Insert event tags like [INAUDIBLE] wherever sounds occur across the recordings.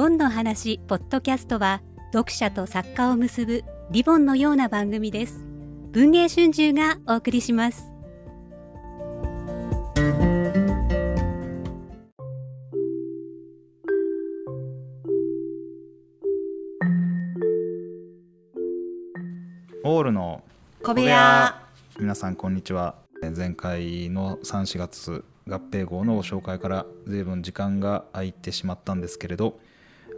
本の話ポッドキャストは読者と作家を結ぶリボンのような番組です文藝春秋がお送りしますオールの小部屋皆さんこんにちは前回の3、4月合併号のご紹介から随分時間が空いてしまったんですけれど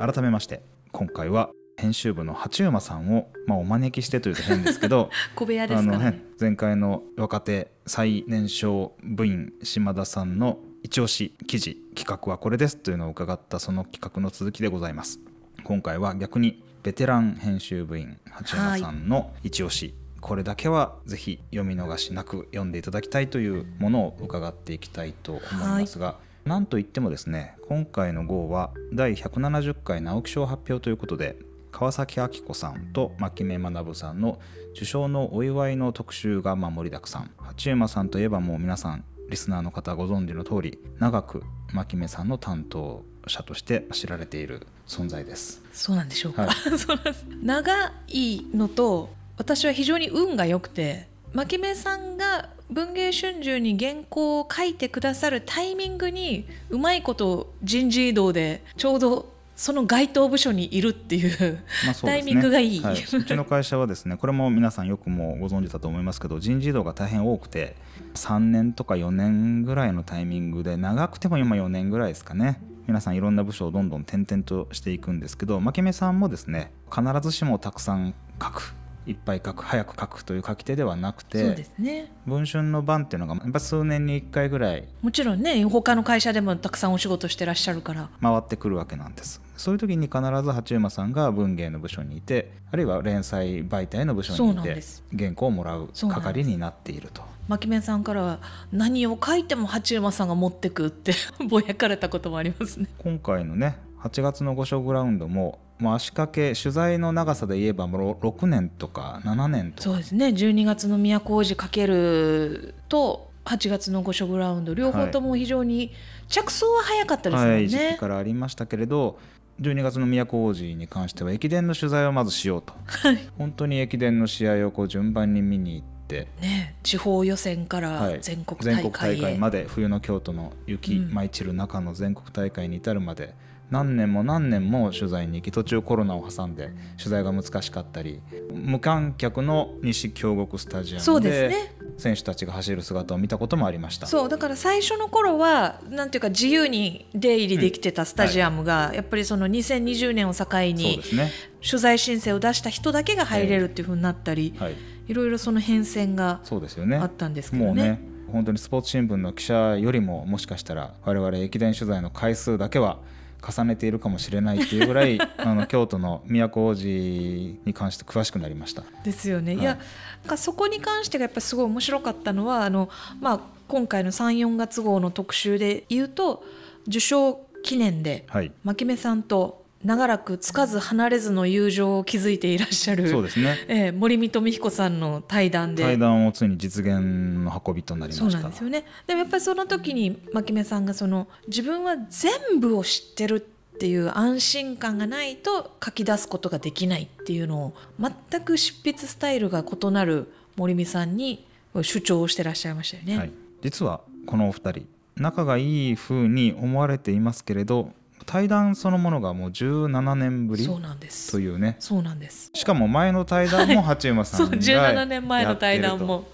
改めまして今回は編集部の八馬さんを、まあ、お招きしてというと変ですけど [LAUGHS] 小部屋ですか、ね、前回の若手最年少部員島田さんの一押し記事企画はこれですというのを伺ったその企画の続きでございます今回は逆にベテラン編集部員八山さんの一押しこれだけはぜひ読み逃しなく読んでいただきたいというものを伺っていきたいと思いますが、はいなんといってもですね今回の号は第170回直木賞発表ということで川崎明子さんと牧目学さんの受賞のお祝いの特集が盛りだくさん八山さんといえばもう皆さんリスナーの方ご存知の通り長く牧目さんの担当者として知られている存在ですそうなんでしょうか、はい、[LAUGHS] 長いのと私は非常に運が良くて牧目さんが文藝春秋に原稿を書いてくださるタイミングにうまいこと人事異動でちょうどその該当部署にいるっていう,、うね、[LAUGHS] タイミングがいい、はい、うちの会社はですねこれも皆さんよくもご存知だと思いますけど人事異動が大変多くて3年とか4年ぐらいのタイミングで長くても今4年ぐらいですかね皆さんいろんな部署をどんどん転々としていくんですけど牧目さんもですね必ずしもたくさん書くいっぱい書く早く書くという書き手ではなくてそうです、ね、文春の番っていうのがやっぱ数年に1回ぐらいもちろんね他の会社でもたくさんお仕事してらっしゃるから回ってくるわけなんですそういう時に必ず八馬さんが文芸の部署にいてあるいは連載媒体の部署にいて原稿をもらう係になっていると。牧面さんからは何を書いても八馬さんが持ってくってぼやかれたこともありますね今回のね8月の「御所グラウンド」ももう足掛け取材の長さで言えばもう6年とか7年とかそうですね12月の都王路かけると8月の御所グラウンド両方とも非常に着想は早かったですよね、はいはい、時期からありましたけれど12月の都王路に関しては駅伝の取材をまずしようと、はい、本当に駅伝の試合をこう順番に見に行って、ね、地方予選から全国大会はい、全国大会まで冬の京都の雪、舞い散る中の全国大会に至るまで。何年も何年も取材に行き途中コロナを挟んで取材が難しかったり無観客の西京極スタジアムで、選手たちが走る姿を見たこともありましたそうだから最初の頃はなんていうか自由に出入りできてたスタジアムが、うんはい、やっぱりその2020年を境に、取材申請を出した人だけが入れるっていうふうになったり、はい、いろいろその変遷があったんですけどね本当にスポーツ新聞の記者よりももしかしたら我々駅伝取材の回数だけは重ねているかもしれないっていうぐらい [LAUGHS] あの京都の都王子に関して詳しくなりました。ですよね。はい、いやなんかそこに関してがやっぱすごい面白かったのはあの、まあ、今回の34月号の特集で言うと受賞記念で、はい、牧目さんと長らくつかず離れずの友情を築いていらっしゃるそうですね、えー、森見美彦さんの対談で対談をついに実現の運びとなりましたそうなんですよねでもやっぱりその時に牧目さんがその自分は全部を知ってるっていう安心感がないと書き出すことができないっていうのを全く執筆スタイルが異なる森見さんに主張をしてらっしゃいましたよね、はい、実はこのお二人仲がいいふうに思われていますけれど対談そのものがもう17年ぶりそうなんですというねそうなんですしかも前の対談も八山さんが、はい、そう17年前の対談も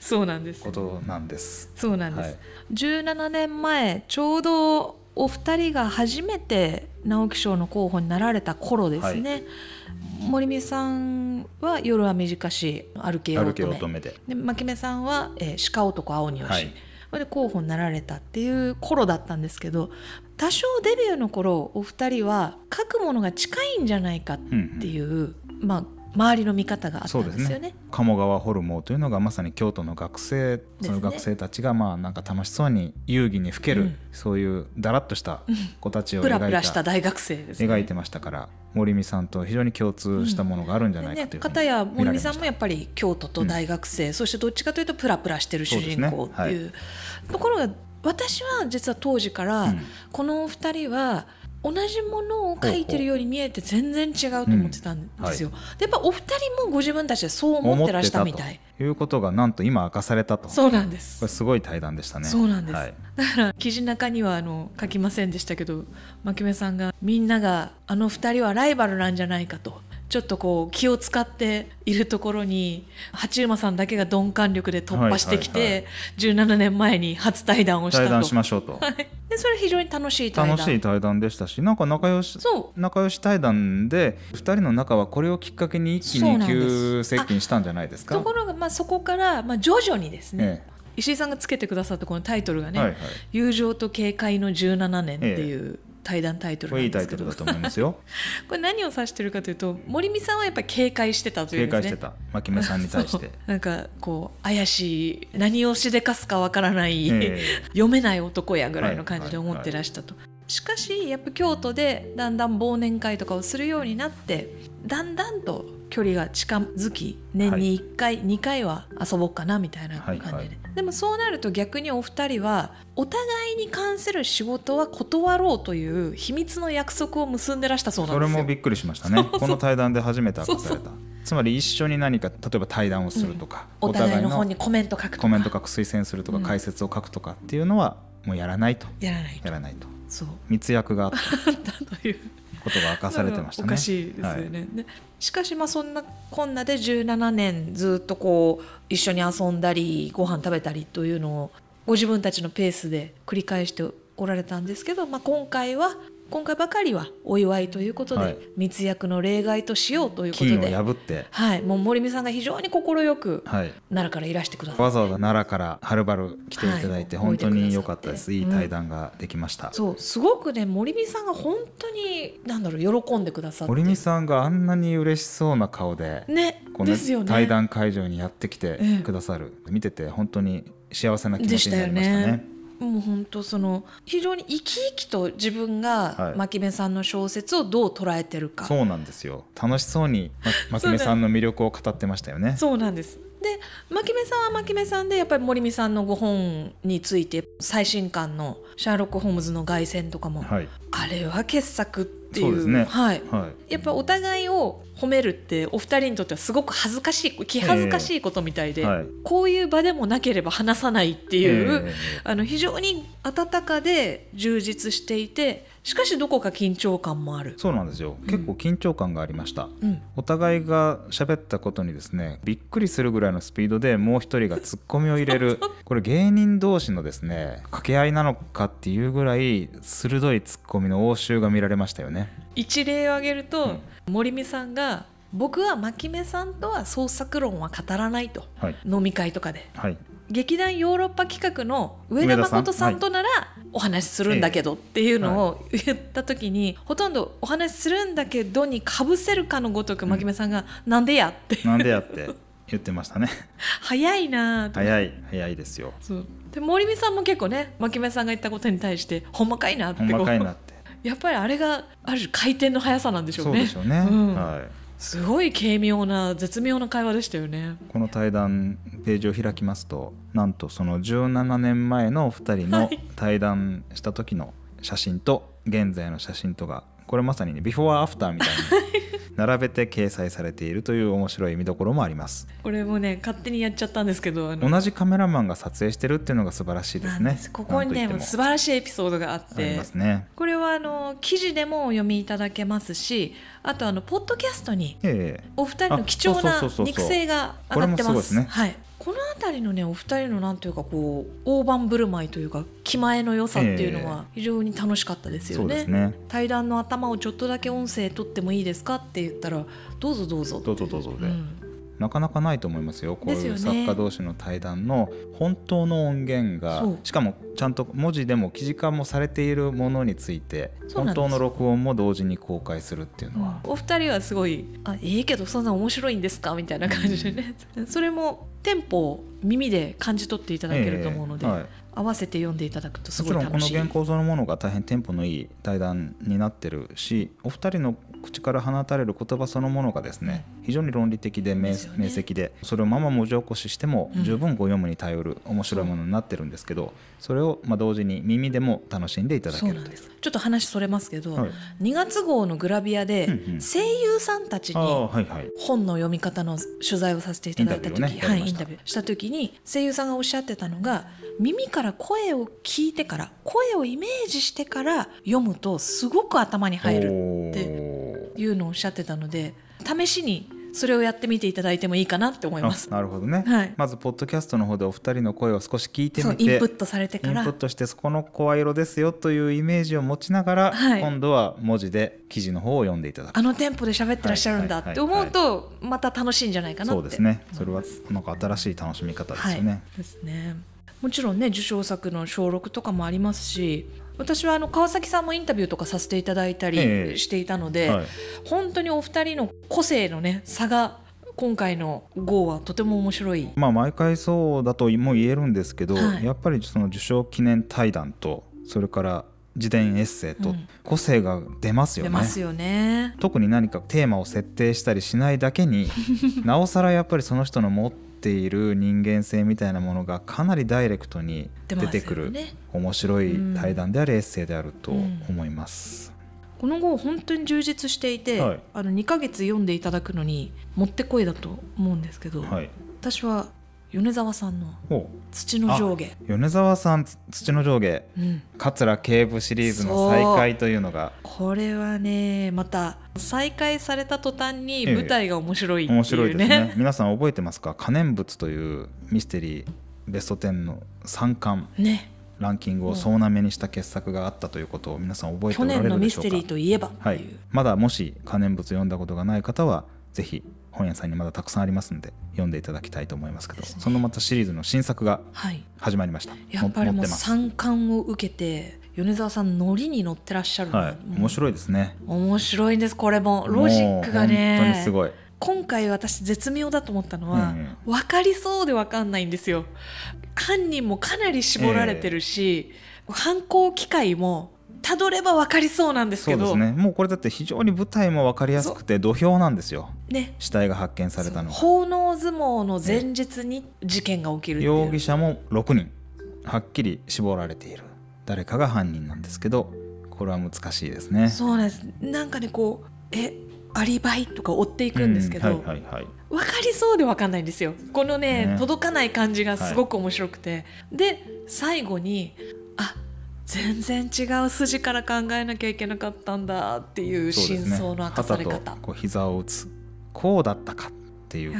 そうなんですことなんですそうなんです、はい、17年前ちょうどお二人が初めて直木賞の候補になられた頃ですね、はい、森美さんは「夜は短し歩けよ乙女」乙女で牧目さんは、えー「鹿男青によし」はい、で候補になられたっていう頃だったんですけど多少デビューの頃お二人は書くものが近いんじゃないかっていう、うんうん、まあ周りの見方があったんですよね、ね、鴨川ホルモーというのがまさに京都の学生、その学生たちがまあなんか楽しそうに遊戯にふける、うん、そういうだらっとした子たちを描いラした大学生描いてましたから森美さんと非常に共通したものがあるんじゃないかという、うんね、や森美さんもやっぱり京都と大学生、うん、そしてどっちかというとプラプラしてる主人公っていう、ねはい、ところが私は実は当時からこのお二人は同じものを描いてるように見えて全然違うと思ってたんですよ。うんはい、やっぱお二人もご自分たちでそう思ってらしたみたい。いうことがなんと今明かされたと。そうなんです。これすごい対談でしたね。そうなんです。はい、だから記事の中にはあの書きませんでしたけど、牧目さんがみんながあの二人はライバルなんじゃないかと。ちょっとこう気を使っているところに八馬さんだけが鈍感力で突破してきて、はいはいはい、17年前に初対談をしたと対談しましょうと、でそれ非常に楽しい対談楽しい対談でしたしなんか仲良し仲良し対談で2人の仲はこれをきっかけに一気に急接近したんじゃないですかところがまあそこから、まあ、徐々にですね、ええ石井さんがつけてくださったこのタイトルがね「はいはい、友情と警戒の17年」っていう対談タイトルこれいいタイトルだと思いますよ [LAUGHS] これ何を指してるかというと森美さんはやっぱり警戒してたという、ね、警戒してた牧目さんに対して [LAUGHS] なんかこう怪しい何をしでかすかわからない、えー、[LAUGHS] 読めない男やぐらいの感じで思ってらしたと。はいはいはいしかしやっぱ京都でだんだん忘年会とかをするようになってだんだんと距離が近づき年に1回、はい、2回は遊ぼうかなみたいな感じで、はいはい、でもそうなると逆にお二人はお互いに関する仕事は断ろうという秘密の約束を結んでらしたそうなんですよそれもびっくりしましたねこの対談で初めて明かされたつまり一緒に何か例えば対談をするとか、うん、お互いの本にコメント書くとかコメント書く推薦するとか、解説を書くとかっていうのはもうやらないとやらないと密約があったということが明かされてましたね。[LAUGHS] おかしいですよね、はい、しかしまあそんなこんなで17年ずっとこう一緒に遊んだりご飯食べたりというのをご自分たちのペースで繰り返しておられたんですけど、まあ、今回は今回ばかりはお祝いということで、はい、密約の例外としようということで破って、はい、もう森美さんが非常に快く、はい、奈良からいらしてください、わざわざ奈良からはるばる来ていただいて、本当に良かったですいい対談ができました、うん、そうすごくね森美さんが本当になんだろう喜んでくださって森美さんがあんなに嬉しそうな顔で、ねこの、ね、ね、対談会場にやってきてくださる、うん、見てて本当に幸せな気持ちになりましたね。もう本当その非常に生き生きと自分が牧目さんの小説をどう捉えてるか、はい、そうなんですよ楽しそうに [LAUGHS] 牧目さんの魅力を語ってましたよねそうなんですで牧目さんは牧目さんでやっぱり森美さんのご本について最新刊の「シャーロック・ホームズの凱旋」とかも、はい、あれは傑作っていう、ね、はい、はい、やっぱお互いを褒めるってお二人にとってはすごく恥ずかしい気恥ずかしいことみたいで、えーはい、こういう場でもなければ話さないっていう、えー、あの非常に温かで充実していてしかしどこか緊張感もあるそうなんですよ、結構緊張感がありました、うん、お互いが喋ったことにですねびっくりするぐらいのスピードでもう一人がツッコミを入れる [LAUGHS] これ芸人同士のですね掛け合いなのかっていうぐらい鋭いツッコミの応酬が見られましたよね一例を挙げると、うん、森美さんが僕は牧目さんとは創作論は語らないと、はい、飲み会とかで、はい、劇団ヨーロッパ企画の上田誠さんとならお話しするんだけどっていうのを言った時に、ほとんどお話しするんだけどにかぶせるかのごとく牧目さんが「なんでや?」って、なんでやって言ってましたね [LAUGHS] 早いな早い早いですよで森美さんも結構ね牧目さんが言ったことに対して「ほんまかいな」ってほんまかいなって [LAUGHS] やっぱりあれがある種回転の速さなんでしょうねそうでしょうね、うん、はいすごい軽妙な絶妙な会話でしたよねこの対談ページを開きますとなんとその17年前の二人の対談した時の写真と現在の写真とがこれまさにねビフォーアフターみたいな並べて掲載されているという面白い見どころもありますこれもね勝手にやっちゃったんですけど同じカメラマンが撮影してるっていうのが素晴らしいですねここにね素晴らしいエピソードがあってます、ね、これはあの記事でもお読みいただけますしあとあのポッドキャストにお二人の貴重な肉声が上がってます。すすね、はいこの辺りのねお二人のなんというかこう大盤振る舞いというか気前の良さっていうのは非常に楽しかったですよねえーね、対談の頭をちょっとだけ音声取ってもいいですかって言ったらどうぞどうぞどうぞどうぞで、うんなかなかないと思いますよこういう作家同士の対談の本当の音源が、ね、しかもちゃんと文字でも記事化もされているものについて本当の録音も同時に公開するっていうのは、うん、お二人はすごい「あいいけどそんな面白いんですか?」みたいな感じでね、うん、それもテンポを耳で感じ取っていただけると思うので、えーはい、合わせて読んでいただくとすごい楽しいもちろんこの原稿そのものが大変テンポのいい対談になってるしお二人の口から放たれる言葉そのものがですね、非常に論理的で明晰で、ね、それをまま文字起こししても十分ご読むに頼る面白いものになってるんですけど、うん、それをまあ同時に耳でも楽しんでいただけるというちょっと話それますけど、はい、2月号のグラビアで声優さんたちに本の読み方の取材をさせていただいた時、はいインタビュー、した時に声優さんがおっしゃってたのが耳からから声を聞いてから声をイメージしてから読むとすごく頭に入るっていうのをおっしゃってたので試しにそれをやってみていただいてもいいかなって思いますなるほどね、はい、まずポッドキャストの方でお二人の声を少し聞いてみてインプットされてからインプットしてそこの声色ですよというイメージを持ちながら、はい、今度は文字で記事の方を読んでいただくあのテンポで喋ってらっしゃるんだって思うとまた楽しいんじゃないかなって、そうですねそれはなんか新しい楽しみ方ですよね、ですねもちろんね受賞作の小6とかもありますし私はあの川崎さんもインタビューとかさせていただいたりしていたので、えーはい、本当にお二人の個性のね差が今回の号はとても面白い、まあ、毎回そうだとも言えるんですけど、はい、やっぱりその受賞記念対談とそれから自伝エッセイと個性が出ますよねうん、出ますよね特に何かテーマを設定したりしないだけに [LAUGHS] なおさらやっぱりその人の持ってている人間性みたいなものがかなりダイレクトに出てくる、面白い対談でありエッセイであると思います。この後本当に充実していて、はい、あの2ヶ月読んでいただくのにもってこいだと思うんですけど、はい、私は米沢さんの土の上下米沢さん土の上下、うん、桂警部シリーズの再開というのがこれはねまた再開された途端に舞台が面白いっていうね、ね、面白いですね皆さん覚えてますか「可燃物」というミステリーベスト10の3巻、ね、ランキングを総なめにした傑作があったということを皆さん覚えておられるでしょうか去年のミステリーといえばい、はい、まだもし可燃物読んだことがない方はぜひ本屋さんにまだたくさんありますので読んでいただきたいと思いますけど、ね、そのまたシリーズの新作が始まりました、はい、やっぱりもう3巻を受けて米沢さんノリに乗ってらっしゃるはい、面白いですね面白いんですこれもロジックがね本当にすごい今回私絶妙だと思ったのは、うん、分かりそうで分かんないんですよ犯人もかなり絞られてるし、えー、犯行機会もたどれば分かりそうなんですけどそうですねもうこれだって非常に舞台も分かりやすくて土俵なんですよ、ね、死体が発見されたの奉納相撲の前日に事件が起きる容疑者も6人はっきり絞られている誰かが犯人なんですけどこれは難しいですねそうなんですなんかねこうえアリバイとか追っていくんですけど、うんはいはいはい、分かりそうで分かんないんですよこのね、ね、届かない感じがすごく面白くて、はい、で最後にあ全然違う筋から考えなきゃいけなかったんだっていう真相の明かされ方、ね、こう膝を打つこうだったかっていう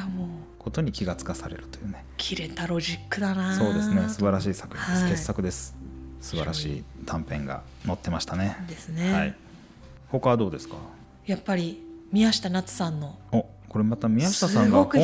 ことに気がつかされるというね切れたロジックだなそうですね素晴らしい作品です、はい、傑作です素晴らしい短編が載ってましたねですね、はい、他はどうですかやっぱり宮下夏さんのこれまた宮下さんが本当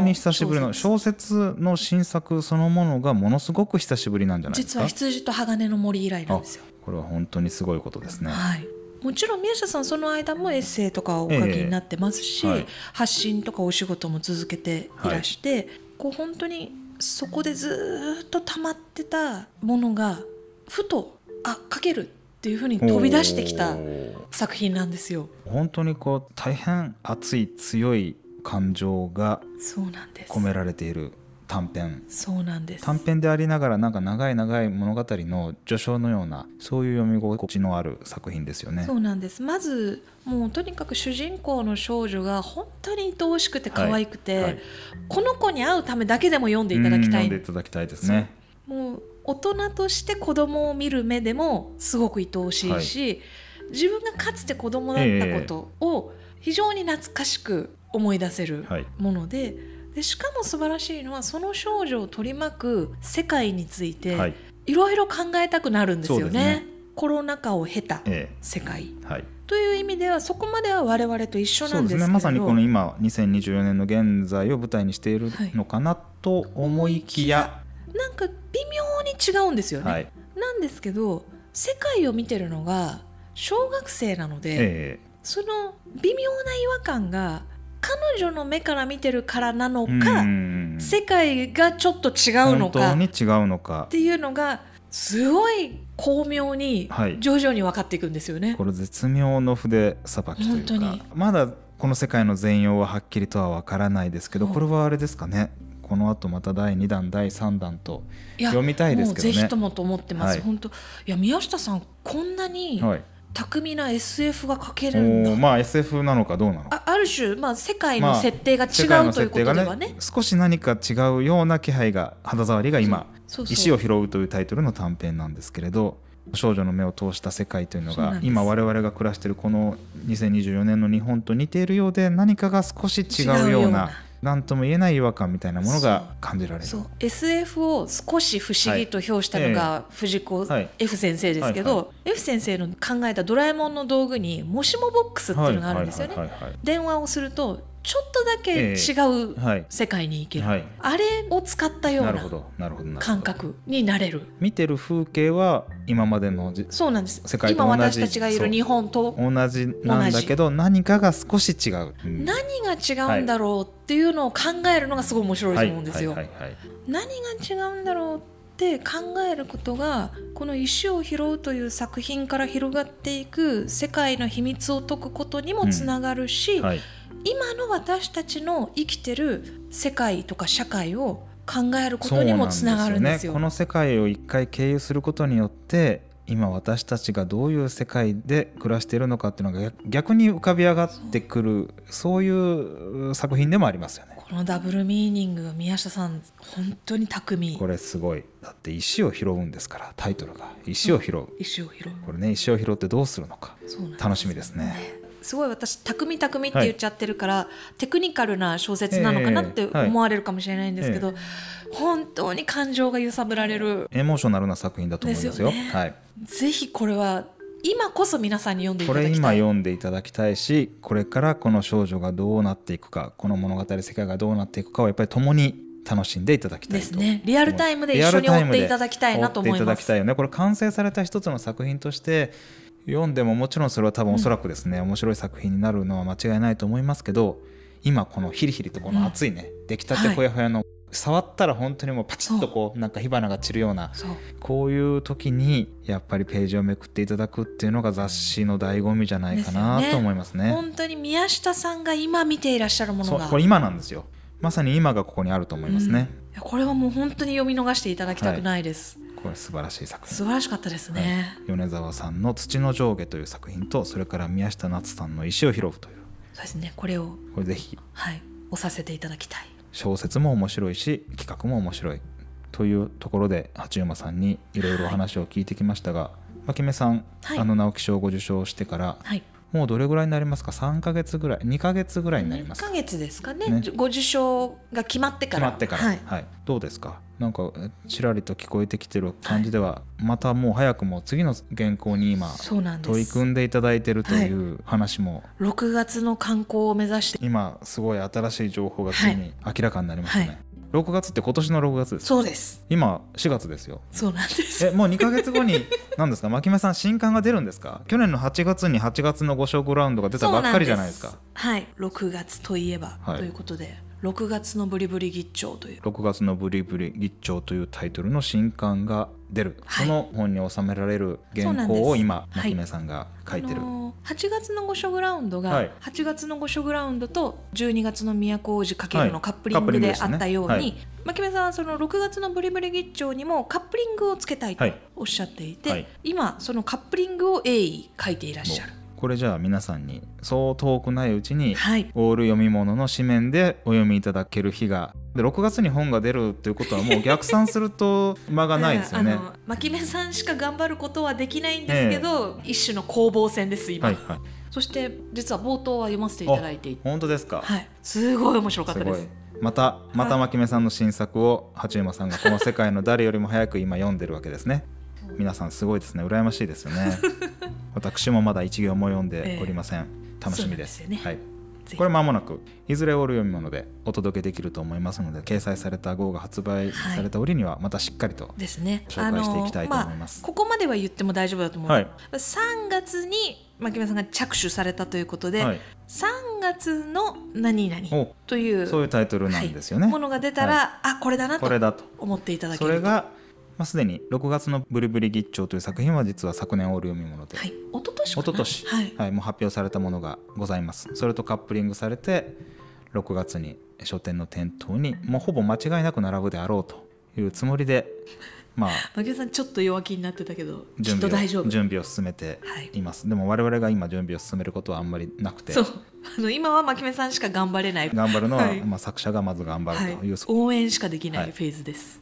に久しぶりの小説の新作そのものがものすごく久しぶりなんじゃないですか実は羊と鋼の森以来なんですよこれは本当にすごいことですね、はい、もちろん宮下さんその間もエッセイとかをお書きになってますし、えーはい、発信とかお仕事も続けていらして、はい、こう本当にそこでずっと溜まってたものがふとあ書けるっていうふうに飛び出してきた作品なんですよ。本当にこう大変熱い強い感情が込められている短編そうなんです短編でありながらなんか長い長い物語の序章のようなそういう読み心地のある作品ですよねそうなんですまずもうとにかく主人公の少女が本当に愛おしくて可愛くて、はいはい、この子に会うためだけでも読んでいただきたい読んでいただきたいですねもう大人として子供を見る目でもすごく愛おしいし、はい自分がかつて子供だったことを非常に懐かしく思い出せるものではい、でしかも素晴らしいのはその少女を取り巻く世界について、い、ろいろ考えたくなるんですよね。コロナ禍を経た世界、ええ、はい、という意味ではそこまでは我々と一緒なんですねまさにこの今2024年の現在を舞台にしているのかなと思いきやはい、はなんか微妙に違うんですよね、はい、なんですけど世界を見てるのが小学生なので、えー、その微妙な違和感が彼女の目から見てるからなのか世界がちょっと違うのかに違うのかっていうのがすごい巧妙に徐々に分かっていくんですよね。はい、これ絶妙の筆さばきというかまだこの世界の全容ははっきりとは分からないですけどこれはあれですかねこの後また第2弾第3弾と読みたいですけどね。ぜひともと思ってます、はい、本当いや宮下さんこんなに、はい巧みな SF が描けるんだまあ SF なのかどうなのある種、まあ、世界の設定が違う、まあ、ということではね、ね、少し何か違うような気配が肌触りが今「石を拾う」というタイトルの短編なんですけれど少女の目を通した世界というのが今我々が暮らしているこの2024年の日本と似ているようで何かが少し違うような。何とも言えない違和感みたいなものが感じられるそう SF を少し不思議と評したのが藤子 F 先生ですけど F 先生の考えた「ドラえもん」の道具にもしもボックスっていうのがあるんですよね。電話をするとちょっとだけ違う世界に行ける、えーはい、あれを使ったような感覚になれる見てる風景は今までのそうなんです世界と同じ今私たちがいる日本と同じなんだけど何かが少し違う、うん、何が違うんだろうっていうのを考えるのがすごい面白いと思うんですよ。何が違うんだろうって考えることがこの「石を拾う」という作品から広がっていく世界の秘密を解くことにもつながるし、うんはい今の私たちの生きてる世界とか社会を考えることにもつながるんですよ。すよね、この世界を一回経由することによって今私たちがどういう世界で暮らしているのかっていうのが逆に浮かび上がってくるそういう作品でもありますよね。このダブルミーニング宮下さん本当に巧みこれすごいだって石を拾うんですからタイトルが「石を拾う」うん、石を拾うこれね石を拾ってどうするのか楽しみですね。すごい私「匠匠」って言っちゃってるから、はい、テクニカルな小説なのかなって思われるかもしれないんですけど、えー本当に感情が揺さぶられるエモーショナルな作品だと思いますよ。すよね、はい、ぜひこれは今こそ皆さんに読んでいただきたいこれ今読んでいただきたいしこれからこの少女がどうなっていくかこの物語世界がどうなっていくかをやっぱり共に楽しんでいただきたいですねリアルタイムで一緒に追っていただきたいなと思いますいただきたいよねこれ完成された一つの作品として読んでももちろんそれは多分おそらくですね、うん、面白い作品になるのは間違いないと思いますけど今このヒリヒリとこの熱いね、うん、出来たてほやほやの、はい、触ったら本当にもうパチッとこうなんか火花が散るようなこういう時にやっぱりページをめくっていただくっていうのが雑誌の醍醐味じゃないかなと思いますね。すね本当に宮下さんが今見ていらっしゃるものがこれ今なんですよまさに今がここにあると思いますね。うんやこれはもう本当に読み逃していただきたくないです、はい、これ素晴らしい作品素晴らしかったですね、はい、米沢さんの「土の上下」という作品とそれから宮下夏さんの「石を拾う」というそうですねこれをこれぜひはい押させていただきたい小説も面白いし企画も面白いというところで八山さんにいろいろお話を聞いてきましたが、はい、さん、はい、あの直木賞を受賞してから、はい、もうどれぐらいになりますか3か月ぐらい2か月ぐらいになりますか2月ですかねねご受賞が決まってから決まってから、はい、はい、どうですかなんかちらりと聞こえてきてる感じでは、またもう早くも次の原稿に今そうなん取り組んでいただいてるという話も、はい、6月の観光を目指して今すごい新しい情報がついに明らかになりましたね、はいはい六月って今年の六月ですそうです今四月ですよそうなんですえもう二か月後に [LAUGHS] 何ですか牧目さん新刊が出るんですか去年の八月に八月の5色ラウンドが出たばっかりじゃないですかはい六月といえば、はい、ということで6月のブリブリ議長という6月のブリブリ議長というタイトルの新刊が出る、はい、その本に収められる原稿を今牧野さんが書いてる、あのー、8月の御所グラウンドが、はい、8月の御所グラウンドと12月の都王子×のカップリングであったように、はい、牧さんはその6月のブリブリ議長にもカップリングをつけたいとおっしゃっていて、今そのカップリングを鋭意書いていらっしゃる。これじゃあ皆さんにそう遠くないうちに、はい、オール読み物の紙面でお読みいただける日がで6月に本が出るっていうことはもう逆算すると間がないですよね。牧目さんしか頑張ることはできないんですけど、えー、一種の攻防戦です今。はいはいそして実は冒頭は読ませていただいて本当ですか、はい、すごい面白かったですまたまた牧目さんの新作を八山さんがこの世界の誰よりも早く今読んでるわけですね皆さんすごいですね羨ましいですよね [LAUGHS] 私もまだ一行も読んでおりません、えー、楽しみです、ね、はいこれまもなくいずれオール読み物でお届けできると思いますので掲載された号が発売された折にはまたしっかりと、はい、ですね紹介していきたいと思います、まあ、ここまでは言っても大丈夫だと思う、はい、3月に牧村さんが着手されたということで、はい、3月の何々というそういうタイトルなんですよね、はい、ものが出たら、はい、あこれだなと思っていただけるとそれがまあ、すでに6月の「ブルブリギ長という作品は実は昨年オール読み物で、はい、一昨年一昨年、はいはい、もう発表されたものがございますそれとカップリングされて6月に書店の店頭にもうほぼ間違いなく並ぶであろうというつもりでまあ牧 [LAUGHS] さんちょっと弱気になってたけど準備大丈夫準備を進めています、はい、でも我々が今準備を進めることはあんまりなくてそうあの今は牧目さんしか頑張れない頑張るのは、はい、まあ、作者がまず頑張るという、はい、応援しかできないフェーズです、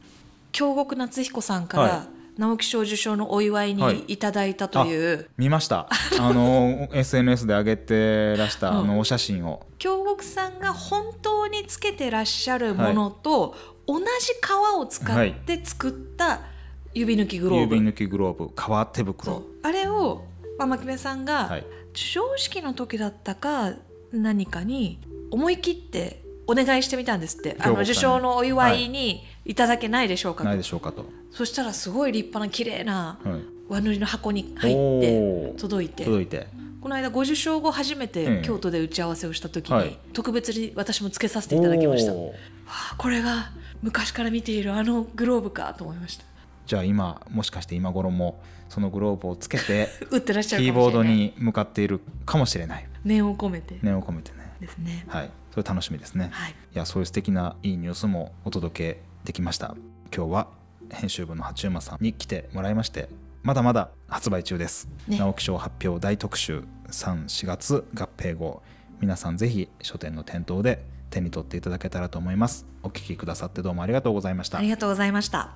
京極夏彦さんから、はい、直木賞受賞のお祝いにいただいたという、はい、見ましたあの SNS [LAUGHS] で上げてらしたあのお写真を、京極さんが本当につけてらっしゃるものと、同じ革を使って作った指抜きグローブ、指抜きグローブ革手袋あれを天木目さんが、授賞式の時だったか何かに思い切ってお願いしてみたんですって、ね、あの受賞のお祝いにいただけないでしょうかないでしょうかとそしたらすごい立派な綺麗な和塗りの箱に入って届いて届いてこの間ご受賞後初めて京都で打ち合わせをした時に特別に私もつけさせていただきました、はあ、これが昔から見ているあのグローブかと思いましたじゃあ今もしかして今頃もそのグローブをつけて打 [LAUGHS] ってらっしゃるキーボードに向かっているかもしれない念を込めて念を込めてねですねはいそれ楽しみですね、はい、いやそういう素敵ないいニュースもお届けできました今日は編集部の八馬さんに来てもらいましてまだまだ発売中です、ね、直木賞発表大特集34月合併号皆さんぜひ書店の店頭で手に取っていただけたらと思いますお聞きくださってどうもありがとうございましたありがとうございました